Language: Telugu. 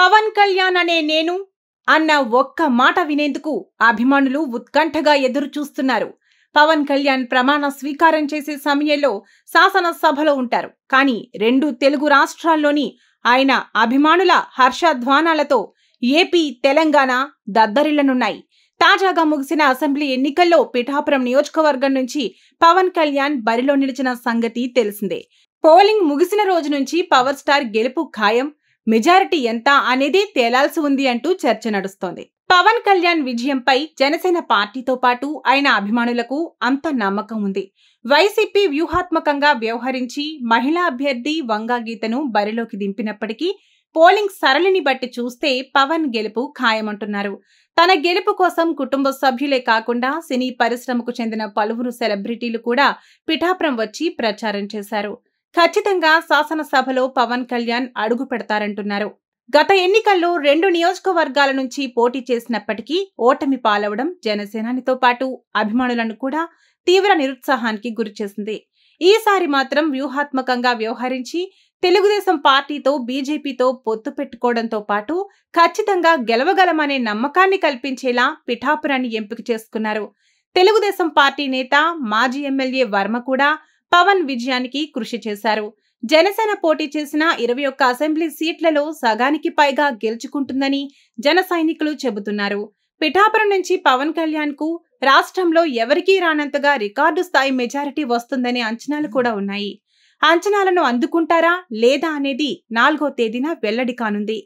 పవన్ కళ్యాణ్ అనే నేను అన్న ఒక్క మాట వినేందుకు అభిమానులు ఉత్కంఠగా ఎదురుచూస్తున్నారు పవన్ కళ్యాణ్ ప్రమాణ స్వీకారం చేసే సమయంలో శాసనసభలో ఉంటారు కానీ రెండు తెలుగు రాష్ట్రాల్లోని ఆయన అభిమానుల హర్షధ్వానాలతో ఏపీ తెలంగాణ దద్దరిల్లనున్నాయి తాజాగా ముగిసిన అసెంబ్లీ ఎన్నికల్లో పిఠాపురం నియోజకవర్గం నుంచి పవన్ కళ్యాణ్ బరిలో నిలిచిన సంగతి తెలిసిందే పోలింగ్ ముగిసిన రోజు నుంచి పవర్ స్టార్ గెలుపు ఖాయం మెజారిటీ ఎంత అనేది తేలాల్సి ఉంది అంటూ చర్చ నడుస్తోంది పవన్ కళ్యాణ్ విజయంపై జనసేన పార్టీతో పాటు ఆయన అభిమానులకు అంత నమ్మకం ఉంది వైసీపీ వ్యూహాత్మకంగా వ్యవహరించి మహిళా అభ్యర్థి వంగా గీతను బరిలోకి దింపినప్పటికీ పోలింగ్ సరళిని బట్టి చూస్తే పవన్ గెలుపు ఖాయమంటున్నారు తన గెలుపు కోసం కుటుంబ సభ్యులే కాకుండా సినీ పరిశ్రమకు చెందిన పలువురు సెలబ్రిటీలు కూడా పిఠాపురం వచ్చి ప్రచారం చేశారు ఖచ్చితంగా శాసనసభలో పవన్ కళ్యాణ్ అడుగు పెడతారంటున్నారు గత ఎన్నికల్లో రెండు నియోజకవర్గాల నుంచి పోటీ చేసినప్పటికీ ఓటమి పాలవడం జనసేనానితో పాటు అభిమానులను కూడా తీవ్ర నిరుత్సాహానికి గురిచేసింది ఈసారి మాత్రం వ్యూహాత్మకంగా వ్యవహరించి తెలుగుదేశం పార్టీతో బీజేపీతో పొత్తు పెట్టుకోవడంతో పాటు ఖచ్చితంగా గెలవగలమనే నమ్మకాన్ని కల్పించేలా పిఠాపురాన్ని ఎంపిక చేసుకున్నారు తెలుగుదేశం పార్టీ నేత మాజీ ఎమ్మెల్యే వర్మ కూడా పవన్ విజయానికి కృషి చేశారు జనసేన పోటీ చేసిన ఇరవై ఒక్క అసెంబ్లీ సీట్లలో సగానికి పైగా గెలుచుకుంటుందని జన సైనికులు చెబుతున్నారు పిఠాపురం నుంచి పవన్ కళ్యాణ్ కు రాష్ట్రంలో ఎవరికీ రానంతగా రికార్డు స్థాయి మెజారిటీ వస్తుందనే అంచనాలు కూడా ఉన్నాయి అంచనాలను అందుకుంటారా లేదా అనేది నాలుగో తేదీన వెల్లడి కానుంది